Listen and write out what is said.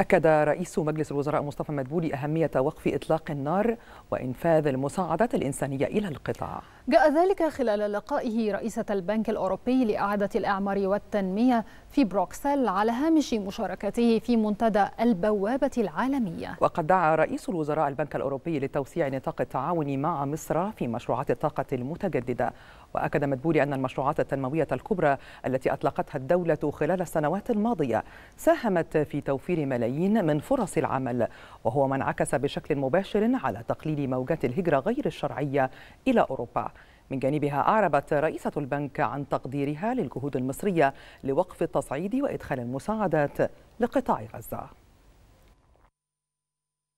أكد رئيس مجلس الوزراء مصطفى مدبولي أهمية وقف إطلاق النار وإنفاذ المساعدات الإنسانية إلى القطاع جاء ذلك خلال لقائه رئيسة البنك الأوروبي لإعادة الإعمار والتنمية في بروكسل على هامش مشاركته في منتدى البوابة العالمية وقد دعا رئيس الوزراء البنك الأوروبي لتوسيع نطاق التعاون مع مصر في مشروعات الطاقة المتجددة وأكد مدبولي أن المشروعات التنموية الكبرى التي أطلقتها الدولة خلال السنوات الماضية ساهمت في توفير ملايين من فرص العمل وهو ما انعكس بشكل مباشر على تقليل موجات الهجرة غير الشرعية إلى أوروبا من جانبها أعربت رئيسة البنك عن تقديرها للجهود المصرية لوقف التصعيد وإدخال المساعدات لقطاع غزة